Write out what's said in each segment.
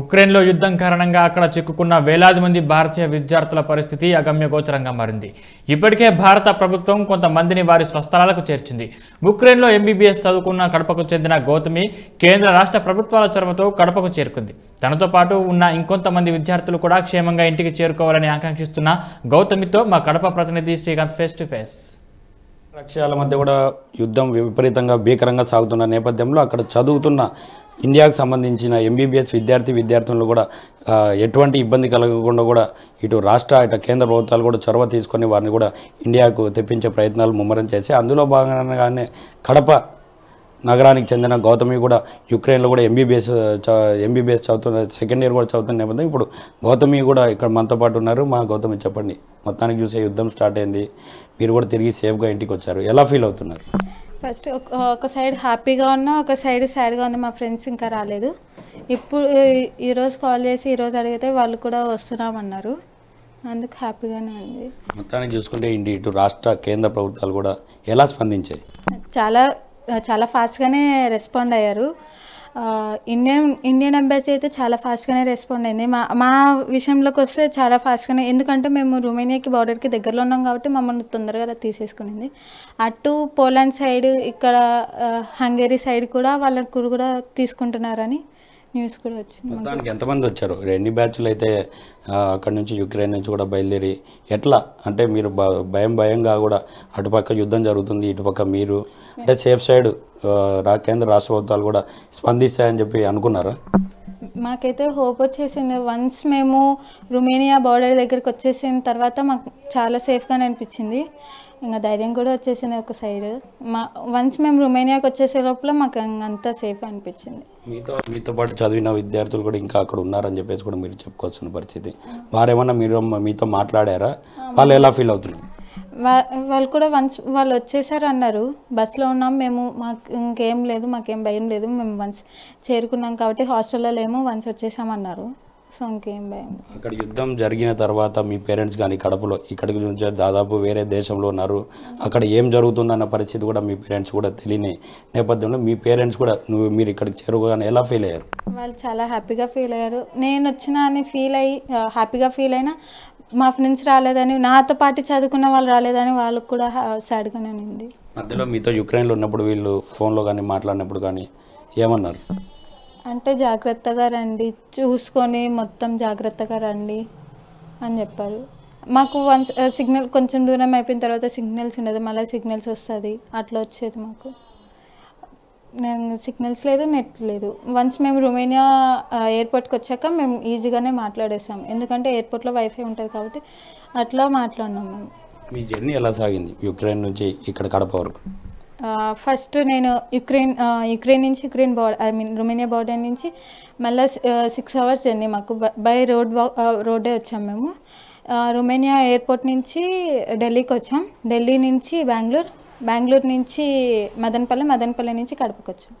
ఉక్రెయిన్లో యుద్ధం కారణంగా అక్కడ చిక్కుకున్న వేలాది మంది భారతీయ విద్యార్థుల పరిస్థితి అగమ్యగోచరంగా మారింది ఇప్పటికే భారత ప్రభుత్వం కొంతమందిని వారి స్వస్థలాలకు చేర్చింది ఉక్రెయిన్లో ఎంబీబీఎస్ చదువుకున్న కడపకు చెందిన గౌతమి కేంద్ర రాష్ట్ర ప్రభుత్వాల చొరవతో కడపకు చేరుకుంది తనతో పాటు ఉన్న ఇంకొంతమంది విద్యార్థులు కూడా క్షేమంగా ఇంటికి చేరుకోవాలని ఆకాంక్షిస్తున్న గౌతమితో మా కడప ప్రతినిధి శ్రీకాంత్ ఫేస్ టు ఫేస్ లక్ష్యాల మధ్య కూడా యుద్ధం విపరీతంగా భీకరంగా సాగుతున్న నేపథ్యంలో అక్కడ చదువుతున్న ఇండియాకు సంబంధించిన ఎంబీబీఎస్ విద్యార్థి విద్యార్థులను కూడా ఎటువంటి ఇబ్బంది కలగకుండా కూడా ఇటు రాష్ట్ర ఇటు కేంద్ర ప్రభుత్వాలు కూడా చొరవ తీసుకొని వారిని కూడా ఇండియాకు తెప్పించే ప్రయత్నాలు ముమ్మరం చేసి అందులో భాగంగానే కడప నగరానికి చెందిన గౌతమి కూడా యుక్రెయిన్లో కూడా ఎంబీబీఎస్ ఎంబీబీఎస్ చదువుతున్న సెకండ్ ఇయర్ కూడా చదువుతున్న నేపథ్యం ఇప్పుడు గౌతమి కూడా ఇక్కడ మనతో పాటు ఉన్నారు మా గౌతమి చెప్పండి మొత్తానికి చూసే యుద్ధం స్టార్ట్ అయింది మీరు కూడా తిరిగి సేఫ్గా ఇంటికి వచ్చారు ఎలా ఫీల్ అవుతున్నారు ఫస్ట్ ఒక సైడ్ హ్యాపీగా ఉన్నా ఒక సైడ్ సాడ్గా ఉంది మా ఫ్రెండ్స్ ఇంకా రాలేదు ఇప్పుడు ఈరోజు కాల్ చేసి ఈరోజు అడిగితే వాళ్ళు కూడా వస్తున్నామన్నారు అందుకు హ్యాపీగానే ఉంది మొత్తానికి చూసుకుంటే ఇంటి ఇటు రాష్ట్ర కేంద్ర ప్రభుత్వాలు కూడా ఎలా స్పందించాయి చాలా చాలా ఫాస్ట్గానే రెస్పాండ్ అయ్యారు ఇండియన్ ఇండియన్ ఎంబసీ అయితే చాలా ఫాస్ట్గానే రెస్పాండ్ అయింది మా మా విషయంలోకి వస్తే చాలా ఫాస్ట్గానే ఎందుకంటే మేము రొమేనియాకి బార్డర్కి దగ్గరలో ఉన్నాం కాబట్టి మమ్మల్ని తొందరగా తీసేసుకునింది అటు పోలాండ్ సైడ్ ఇక్కడ హంగేరీ సైడ్ కూడా వాళ్ళ కూడా తీసుకుంటున్నారని న్యూస్ కూడా వచ్చింది మొత్తానికి ఎంతమంది వచ్చారు ఎన్ని బ్యాచ్లు అయితే అక్కడ నుంచి యుక్రెయిన్ నుంచి కూడా బయలుదేరి ఎట్లా అంటే మీరు భయం భయంగా కూడా అటుపక్క యుద్ధం జరుగుతుంది ఇటుపక్క మీరు అంటే సేఫ్ సైడ్ కేంద్ర రాష్ట్ర ప్రభుత్వాలు కూడా స్పందిస్తాయని చెప్పి అనుకున్నారా మాకైతే హోప్ వచ్చేసింది వన్స్ మేము రుమేనియా బార్డర్ దగ్గరికి వచ్చేసిన తర్వాత మాకు చాలా సేఫ్గానే అనిపించింది ఇంకా ధైర్యం కూడా వచ్చేసింది ఒక సైడ్ మా వన్స్ మేము రొమేనియాకి వచ్చేసే లోపల మాకు అంతా సేఫ్ అనిపించింది మీతో మీతో పాటు చదివిన విద్యార్థులు కూడా ఇంకా అక్కడ ఉన్నారని చెప్పేసి కూడా మీరు చెప్పుకోవాల్సిన పరిస్థితి వారేమన్నా మీరు మీతో మాట్లాడారా వాళ్ళు ఎలా ఫీల్ అవుతున్నారు వాళ్ళు కూడా వన్స్ వాళ్ళు వచ్చేసారు అన్నారు బస్సులో ఉన్నాం మేము మాకు ఇంకేం లేదు మాకేం భయం లేదు మేము వన్స్ చేరుకున్నాం కాబట్టి హాస్టల్లో లేము వన్స్ వచ్చేసామన్నారు సో ఇంకేం భయం అక్కడ యుద్ధం జరిగిన తర్వాత మీ పేరెంట్స్ కానీ కడపలో ఇక్కడికి నుంచి దాదాపు వేరే దేశంలో ఉన్నారు అక్కడ ఏం జరుగుతుందన్న పరిస్థితి కూడా మీ పేరెంట్స్ కూడా తెలియని నేపథ్యంలో మీ పేరెంట్స్ కూడా నువ్వు మీరు ఇక్కడికి చేరుకోగానే ఎలా ఫీల్ అయ్యారు వాళ్ళు చాలా హ్యాపీగా ఫీల్ అయ్యారు నేను వచ్చిన అని ఫీల్ అయ్యి హ్యాపీగా ఫీల్ అయినా మా ఫ్రెండ్స్ రాలేదని నాతో పాటు చదువుకున్న వాళ్ళు రాలేదని వాళ్ళకు కూడా సాడ్గానే ఉంది మధ్యలో మీతో యుక్రెయిన్లో ఉన్నప్పుడు వీళ్ళు ఫోన్లో కానీ మాట్లాడినప్పుడు కానీ ఏమన్నారు అంటే జాగ్రత్తగా రండి చూసుకొని మొత్తం జాగ్రత్తగా రండి అని చెప్పారు మాకు వన్స్ సిగ్నల్ కొంచెం దూరం అయిపోయిన తర్వాత సిగ్నల్స్ ఉండదు మళ్ళీ సిగ్నల్స్ వస్తుంది అట్లా వచ్చేది మాకు సిగ్నల్స్ లేదు నెట్ లేదు వన్స్ మేము రొమేనియా ఎయిర్పోర్ట్కి వచ్చాక మేము ఈజీగానే మాట్లాడేసాం ఎందుకంటే ఎయిర్పోర్ట్లో వైఫై ఉంటుంది కాబట్టి అట్లా మాట్లాడినాం మేము మీ జర్నీ ఎలా సాగింది యుక్రెయిన్ నుంచి ఇక్కడ కడప వరకు ఫస్ట్ నేను యుక్రెయిన్ యుక్రెయిన్ నుంచి Ukraine border I mean Romania border నుంచి మళ్ళీ సిక్స్ అవర్స్ జర్నీ మాకు బై రోడ్ రోడ్డే వచ్చాం మేము రొమేనియా ఎయిర్పోర్ట్ నుంచి ఢిల్లీకి వచ్చాం ఢిల్లీ నుంచి బెంగళూరు బెంగళూరు నుంచి మదనపల్లె మదనపల్లి నుంచి కడపకి వచ్చాం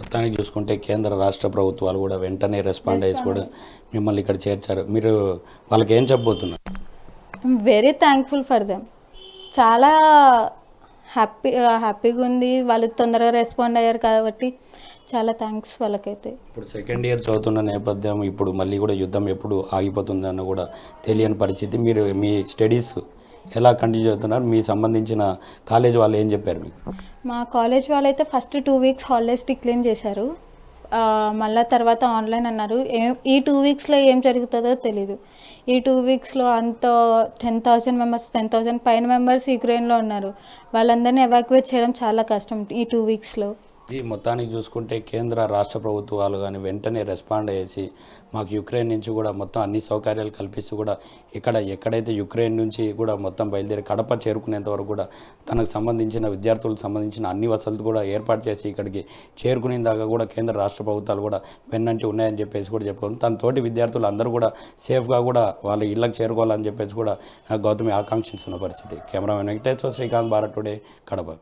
మొత్తానికి చూసుకుంటే కేంద్ర రాష్ట్ర ప్రభుత్వాలు కూడా వెంటనే రెస్పాండ్ అయ్యి కూడా మిమ్మల్ని ఇక్కడ చేర్చారు మీరు వాళ్ళకి ఏం చెప్పబోతున్నారు వెరీ థ్యాంక్ఫుల్ ఫర్ దెమ్ చాలా హ్యాపీ హ్యాపీగా ఉంది వాళ్ళు తొందరగా రెస్పాండ్ అయ్యారు కాబట్టి చాలా థ్యాంక్స్ వాళ్ళకైతే ఇప్పుడు సెకండ్ ఇయర్ చదువుతున్న నేపథ్యం ఇప్పుడు మళ్ళీ కూడా యుద్ధం ఎప్పుడు ఆగిపోతుందన్న కూడా తెలియని పరిస్థితి మీరు మీ స్టడీస్ ఎలా కంటిన్యూ చేస్తున్నారు మీ సంబంధించిన కాలేజ్ వాళ్ళు ఏం చెప్పారు మీకు మా కాలేజ్ వాళ్ళైతే first two weeks holidays decline చేశారు మళ్ళీ తర్వాత ఆన్లైన్ అన్నారు ఈ టూ వీక్స్లో ఏం జరుగుతుందో తెలీదు ఈ టూ వీక్స్లో అంత ten thousand members ten thousand పైన మెంబర్స్ యుక్రెయిన్లో ఉన్నారు వాళ్ళందరినీ ఎవాక్యువేట్ చేయడం చాలా కష్టం ఈ టూ వీక్స్లో ఈ మొత్తానికి చూసుకుంటే కేంద్ర రాష్ట్ర ప్రభుత్వాలు కానీ వెంటనే రెస్పాండ్ చేసి మాకు యుక్రెయిన్ నుంచి కూడా మొత్తం అన్ని సౌకర్యాలు కల్పిస్తూ కూడా ఇక్కడ ఎక్కడైతే యుక్రెయిన్ నుంచి కూడా మొత్తం బయలుదేరి కడప చేరుకునేంత వరకు కూడా తనకు సంబంధించిన విద్యార్థులకు సంబంధించిన అన్ని వసతులు కూడా ఏర్పాటు చేసి ఇక్కడికి చేరుకునే దాకా కూడా కేంద్ర రాష్ట్ర ప్రభుత్వాలు కూడా వెన్నంటి ఉన్నాయని చెప్పేసి కూడా చెప్పుకోవాలి తన తోటి విద్యార్థులు అందరూ కూడా సేఫ్గా కూడా వాళ్ళ ఇళ్ళకి చేరుకోవాలని చెప్పేసి కూడా గౌతమి ఆకాంక్షిస్తున్న పరిస్థితి కెమెరామెన్ వెంకటేశ్వర శ్రీకాంత్ భారత్ టుడే కడప